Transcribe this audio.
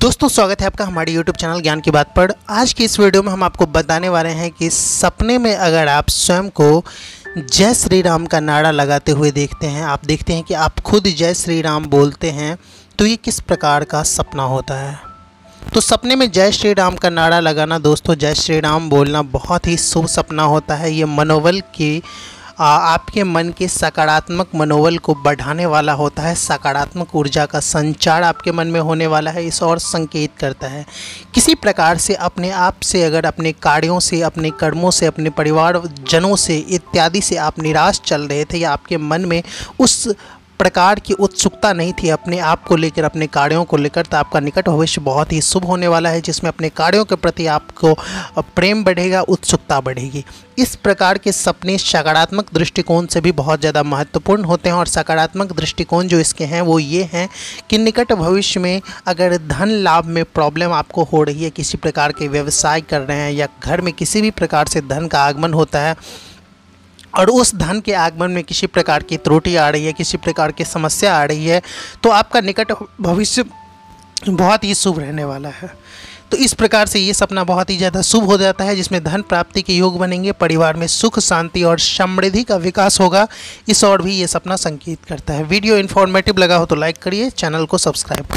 दोस्तों स्वागत है आपका हमारे YouTube चैनल ज्ञान की बात पर आज की इस वीडियो में हम आपको बताने वाले हैं कि सपने में अगर आप स्वयं को जय श्री राम का नारा लगाते हुए देखते हैं आप देखते हैं कि आप खुद जय श्री राम बोलते हैं तो ये किस प्रकार का सपना होता है तो सपने में जय श्री राम का नारा लगाना दोस्तों जय श्री राम बोलना बहुत ही शुभ सपना होता है ये मनोबल की आपके मन के सकारात्मक मनोबल को बढ़ाने वाला होता है सकारात्मक ऊर्जा का संचार आपके मन में होने वाला है इस और संकेत करता है किसी प्रकार से अपने आप से अगर अपने कार्यों से अपने कर्मों से अपने परिवार जनों से इत्यादि से आप निराश चल रहे थे या आपके मन में उस प्रकार की उत्सुकता नहीं थी अपने आप को लेकर अपने कार्यों को लेकर तो आपका निकट भविष्य बहुत ही शुभ होने वाला है जिसमें अपने कार्यों के प्रति आपको प्रेम बढ़ेगा उत्सुकता बढ़ेगी इस प्रकार के सपने सकारात्मक दृष्टिकोण से भी बहुत ज़्यादा महत्वपूर्ण होते हैं और सकारात्मक दृष्टिकोण जो इसके हैं वो ये हैं कि निकट भविष्य में अगर धन लाभ में प्रॉब्लम आपको हो रही है किसी प्रकार के व्यवसाय कर रहे हैं या घर में किसी भी प्रकार से धन का आगमन होता है और उस धन के आगमन में किसी प्रकार की त्रुटि आ रही है किसी प्रकार की समस्या आ रही है तो आपका निकट भविष्य बहुत ही शुभ रहने वाला है तो इस प्रकार से ये सपना बहुत ही ज़्यादा शुभ हो जाता है जिसमें धन प्राप्ति के योग बनेंगे परिवार में सुख शांति और समृद्धि का विकास होगा इस और भी ये सपना संकेत करता है वीडियो इन्फॉर्मेटिव लगा हो तो लाइक करिए चैनल को सब्सक्राइब करिए